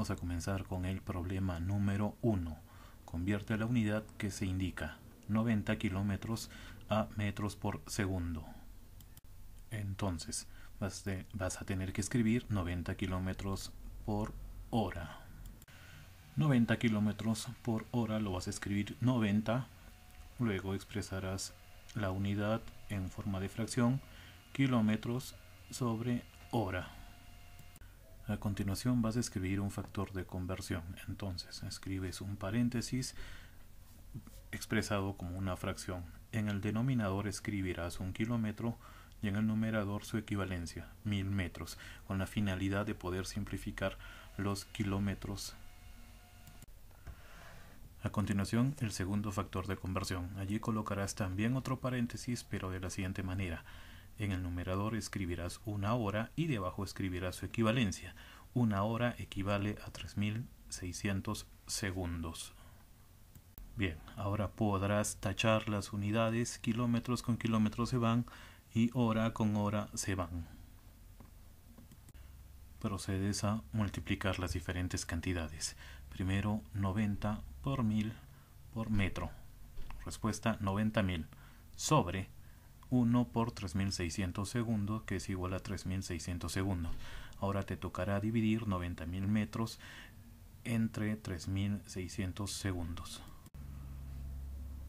vamos a comenzar con el problema número 1. Convierte la unidad que se indica, 90 kilómetros a metros por segundo. Entonces, vas, vas a tener que escribir 90 kilómetros por hora. 90 kilómetros por hora lo vas a escribir 90, luego expresarás la unidad en forma de fracción, kilómetros sobre hora. A continuación vas a escribir un factor de conversión. Entonces escribes un paréntesis expresado como una fracción. En el denominador escribirás un kilómetro y en el numerador su equivalencia, mil metros, con la finalidad de poder simplificar los kilómetros. A continuación, el segundo factor de conversión. Allí colocarás también otro paréntesis, pero de la siguiente manera. En el numerador escribirás una hora y debajo escribirás su equivalencia. Una hora equivale a 3600 segundos. Bien, ahora podrás tachar las unidades, kilómetros con kilómetros se van y hora con hora se van. Procedes a multiplicar las diferentes cantidades. Primero 90 por 1000 por metro. Respuesta 90.000 sobre 1 por 3600 segundos, que es igual a 3600 segundos. Ahora te tocará dividir 90.000 metros entre 3600 segundos.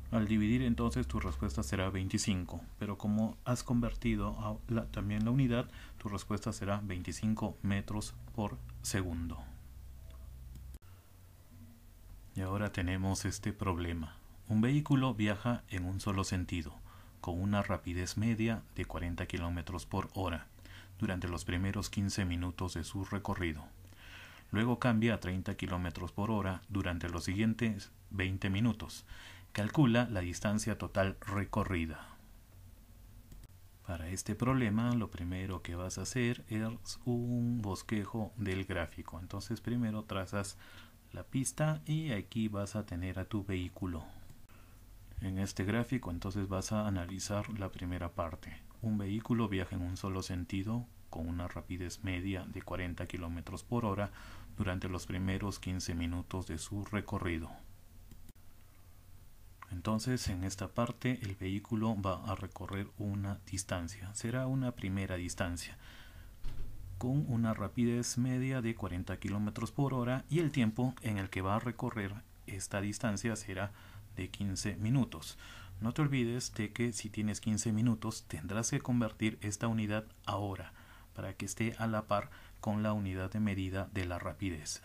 Al dividir entonces tu respuesta será 25, pero como has convertido también la unidad, tu respuesta será 25 metros por segundo. Y ahora tenemos este problema. Un vehículo viaja en un solo sentido con una rapidez media de 40 km por hora durante los primeros 15 minutos de su recorrido. Luego cambia a 30 km por hora durante los siguientes 20 minutos. Calcula la distancia total recorrida. Para este problema lo primero que vas a hacer es un bosquejo del gráfico. Entonces primero trazas la pista y aquí vas a tener a tu vehículo en este gráfico entonces vas a analizar la primera parte. Un vehículo viaja en un solo sentido con una rapidez media de 40 km por hora durante los primeros 15 minutos de su recorrido. Entonces en esta parte el vehículo va a recorrer una distancia, será una primera distancia con una rapidez media de 40 km por hora y el tiempo en el que va a recorrer esta distancia será de 15 minutos. No te olvides de que si tienes 15 minutos tendrás que convertir esta unidad ahora para que esté a la par con la unidad de medida de la rapidez.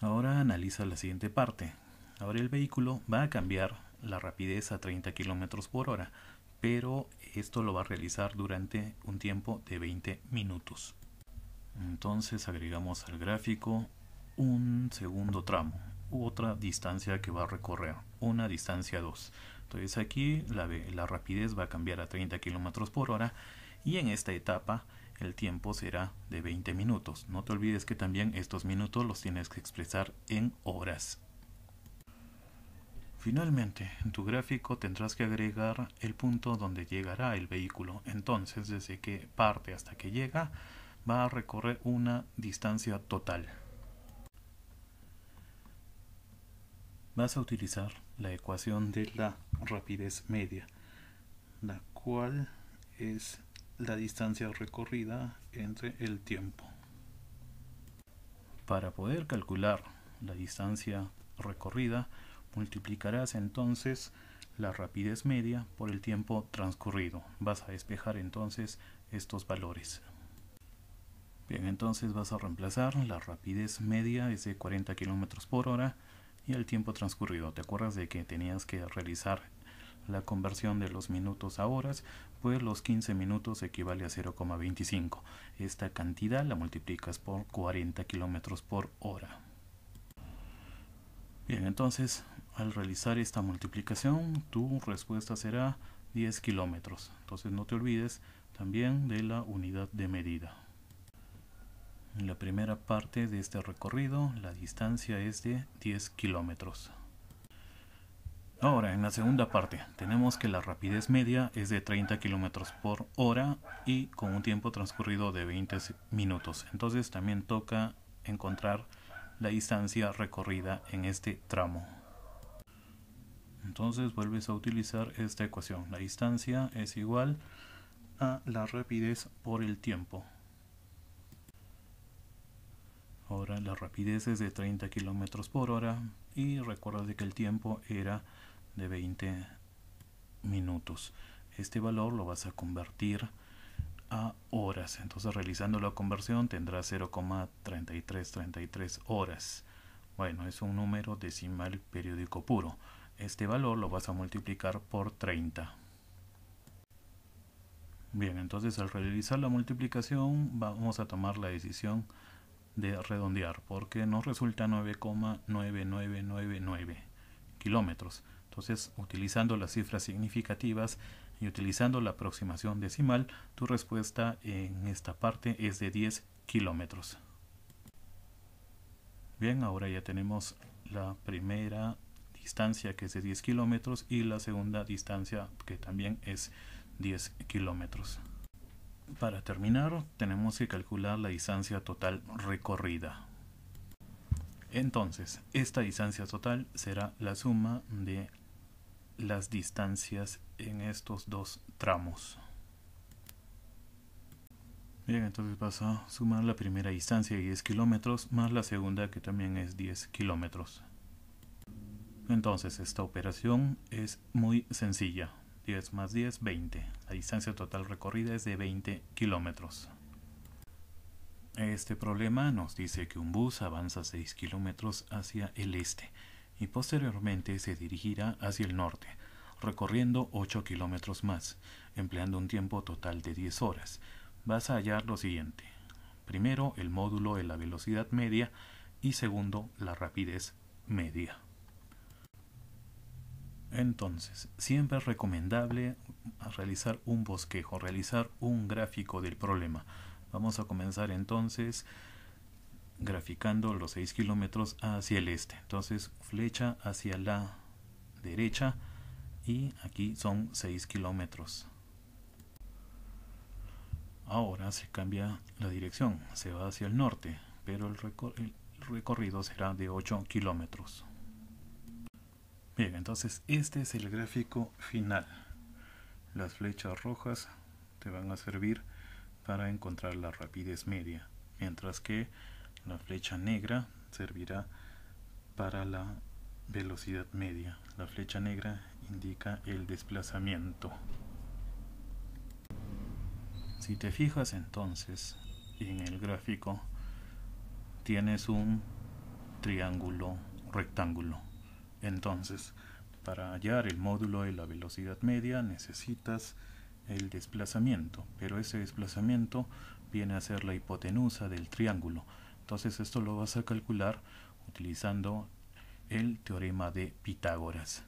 Ahora analiza la siguiente parte. Ahora el vehículo va a cambiar la rapidez a 30 km por hora, pero esto lo va a realizar durante un tiempo de 20 minutos. Entonces agregamos al gráfico un segundo tramo, otra distancia que va a recorrer, una distancia 2. Entonces aquí la, la rapidez va a cambiar a 30 km por hora y en esta etapa el tiempo será de 20 minutos. No te olvides que también estos minutos los tienes que expresar en horas. Finalmente, en tu gráfico tendrás que agregar el punto donde llegará el vehículo. Entonces, desde que parte hasta que llega, va a recorrer una distancia total. vas a utilizar la ecuación de la rapidez media, la cual es la distancia recorrida entre el tiempo. Para poder calcular la distancia recorrida, multiplicarás entonces la rapidez media por el tiempo transcurrido. Vas a despejar entonces estos valores. Bien, entonces vas a reemplazar la rapidez media es de 40 km por hora y el tiempo transcurrido. ¿Te acuerdas de que tenías que realizar la conversión de los minutos a horas? Pues los 15 minutos equivale a 0,25. Esta cantidad la multiplicas por 40 kilómetros por hora. Bien, entonces al realizar esta multiplicación tu respuesta será 10 kilómetros. Entonces no te olvides también de la unidad de medida. En la primera parte de este recorrido la distancia es de 10 kilómetros. Ahora, en la segunda parte, tenemos que la rapidez media es de 30 kilómetros por hora y con un tiempo transcurrido de 20 minutos. Entonces también toca encontrar la distancia recorrida en este tramo. Entonces vuelves a utilizar esta ecuación. La distancia es igual a la rapidez por el tiempo. Ahora la rapidez es de 30 kilómetros por hora y recuerda que el tiempo era de 20 minutos. Este valor lo vas a convertir a horas. Entonces realizando la conversión tendrá 0,3333 horas. Bueno, es un número decimal periódico puro. Este valor lo vas a multiplicar por 30. Bien, entonces al realizar la multiplicación vamos a tomar la decisión de redondear porque nos resulta 9,9999 kilómetros. Entonces, utilizando las cifras significativas y utilizando la aproximación decimal, tu respuesta en esta parte es de 10 kilómetros. Bien, ahora ya tenemos la primera distancia que es de 10 kilómetros y la segunda distancia que también es 10 kilómetros. Para terminar, tenemos que calcular la distancia total recorrida. Entonces, esta distancia total será la suma de las distancias en estos dos tramos. Bien, entonces vas a sumar la primera distancia de 10 kilómetros más la segunda que también es 10 kilómetros. Entonces esta operación es muy sencilla. 10 más 10, 20. La distancia total recorrida es de 20 kilómetros. Este problema nos dice que un bus avanza 6 kilómetros hacia el este y posteriormente se dirigirá hacia el norte, recorriendo 8 kilómetros más, empleando un tiempo total de 10 horas. Vas a hallar lo siguiente. Primero, el módulo de la velocidad media y segundo, la rapidez media. Entonces, siempre es recomendable realizar un bosquejo, realizar un gráfico del problema. Vamos a comenzar entonces graficando los 6 kilómetros hacia el este. Entonces, flecha hacia la derecha y aquí son 6 kilómetros. Ahora se cambia la dirección, se va hacia el norte, pero el, recorrido será de 8 kilómetros. Bien, entonces este es el gráfico final. Las flechas rojas te van a servir para encontrar la rapidez media, mientras que la flecha negra servirá para la velocidad media. La flecha negra indica el desplazamiento. Si te fijas entonces en el gráfico, tienes un triángulo rectángulo. Entonces, para hallar el módulo de la velocidad media necesitas el desplazamiento, pero ese desplazamiento viene a ser la hipotenusa del triángulo. Entonces esto lo vas a calcular utilizando el teorema de Pitágoras.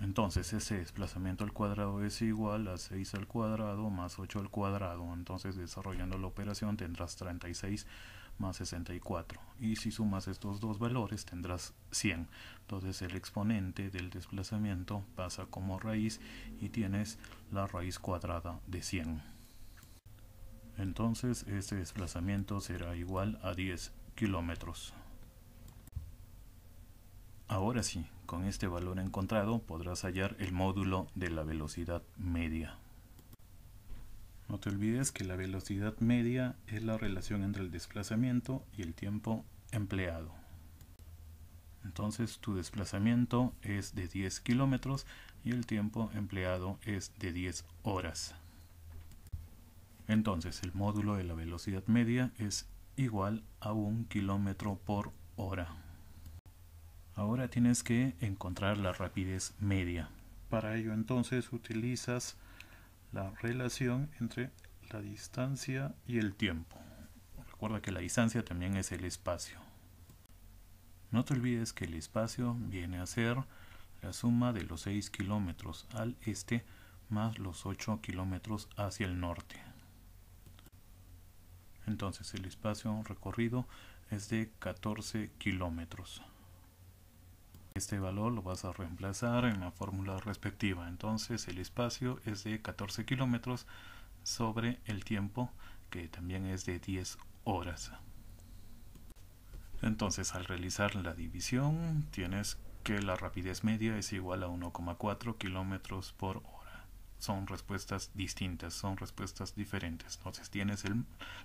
Entonces ese desplazamiento al cuadrado es igual a 6 al cuadrado más 8 al cuadrado. Entonces desarrollando la operación tendrás 36 más 64. Y si sumas estos dos valores tendrás 100. Entonces el exponente del desplazamiento pasa como raíz y tienes la raíz cuadrada de 100. Entonces este desplazamiento será igual a 10 kilómetros. Ahora sí, con este valor encontrado podrás hallar el módulo de la velocidad media. No te olvides que la velocidad media es la relación entre el desplazamiento y el tiempo empleado. Entonces tu desplazamiento es de 10 kilómetros y el tiempo empleado es de 10 horas. Entonces el módulo de la velocidad media es igual a 1 kilómetro por hora. Ahora tienes que encontrar la rapidez media. Para ello entonces utilizas la relación entre la distancia y el tiempo. Recuerda que la distancia también es el espacio. No te olvides que el espacio viene a ser la suma de los 6 kilómetros al este más los 8 kilómetros hacia el norte. Entonces el espacio recorrido es de 14 kilómetros. Este valor lo vas a reemplazar en la fórmula respectiva. Entonces el espacio es de 14 kilómetros sobre el tiempo que también es de 10 horas. Entonces al realizar la división tienes que la rapidez media es igual a 1,4 kilómetros por hora. Son respuestas distintas, son respuestas diferentes. Entonces tienes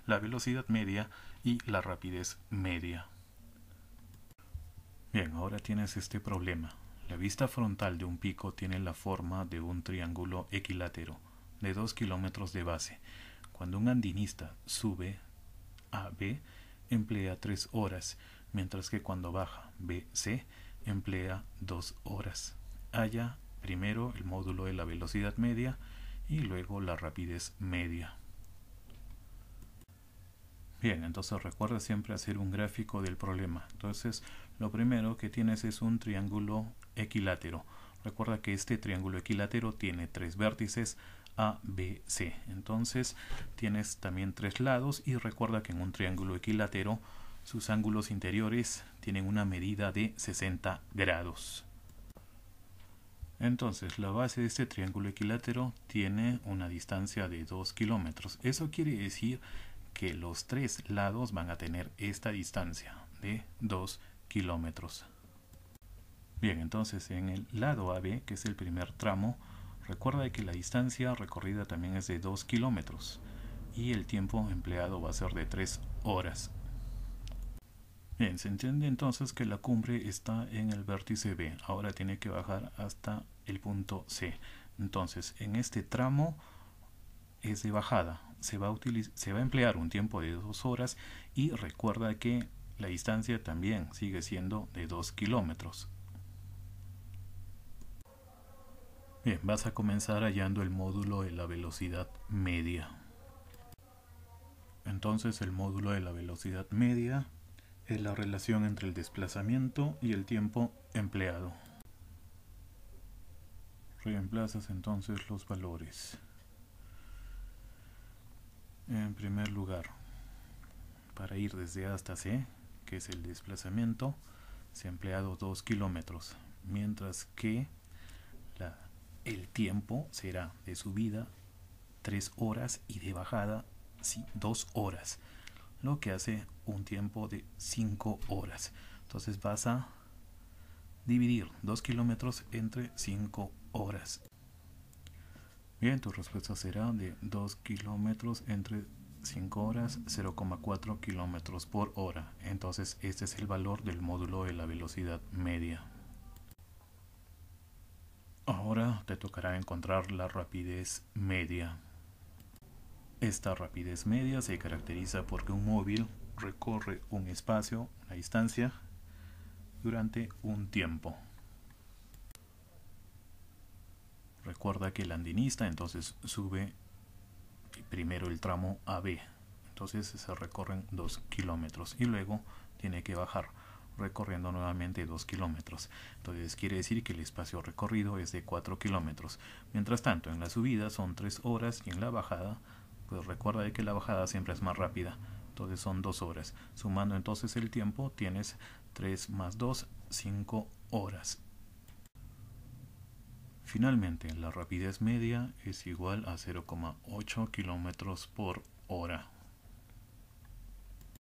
la velocidad media y la rapidez media. Bien, ahora tienes este problema. La vista frontal de un pico tiene la forma de un triángulo equilátero de dos kilómetros de base. Cuando un andinista sube a B, emplea tres horas, mientras que cuando baja B, C, emplea dos horas. Haya primero el módulo de la velocidad media y luego la rapidez media. Bien, entonces recuerda siempre hacer un gráfico del problema. Entonces, lo primero que tienes es un triángulo equilátero. Recuerda que este triángulo equilátero tiene tres vértices A, B, C. Entonces, tienes también tres lados y recuerda que en un triángulo equilátero sus ángulos interiores tienen una medida de 60 grados. Entonces, la base de este triángulo equilátero tiene una distancia de 2 kilómetros. Eso quiere decir que los tres lados van a tener esta distancia de 2 kilómetros. Bien, entonces en el lado AB, que es el primer tramo, recuerda que la distancia recorrida también es de 2 kilómetros y el tiempo empleado va a ser de 3 horas. Bien, se entiende entonces que la cumbre está en el vértice B, ahora tiene que bajar hasta el punto C. Entonces, en este tramo es de bajada, se va, a emplear un tiempo de dos horas y recuerda que la distancia también sigue siendo de 2 kilómetros. Bien, vas a comenzar hallando el módulo de la velocidad media. Entonces el módulo de la velocidad media es la relación entre el desplazamiento y el tiempo empleado. Reemplazas entonces los valores. En primer lugar, para ir desde A hasta C, que es el desplazamiento, se ha empleado 2 kilómetros, mientras que el tiempo será de subida 3 horas y de bajada 2 horas, lo que hace un tiempo de 5 horas. Entonces vas a dividir 2 kilómetros entre 5 horas. Bien, tu respuesta será de 2 kilómetros entre 5 horas 0,4 kilómetros por hora. Entonces este es el valor del módulo de la velocidad media. Ahora te tocará encontrar la rapidez media. Esta rapidez media se caracteriza porque un móvil recorre un espacio, una distancia, durante un tiempo. Recuerda que el andinista entonces sube primero el tramo AB. Entonces se recorren 2 kilómetros y luego tiene que bajar recorriendo nuevamente 2 kilómetros. Entonces quiere decir que el espacio recorrido es de 4 kilómetros. Mientras tanto, en la subida son 3 horas y en la bajada, pues recuerda que la bajada siempre es más rápida. Entonces son 2 horas. Sumando entonces el tiempo, tienes 3 más 2, 5 horas. Finalmente, la rapidez media es igual a 0,8 km por hora.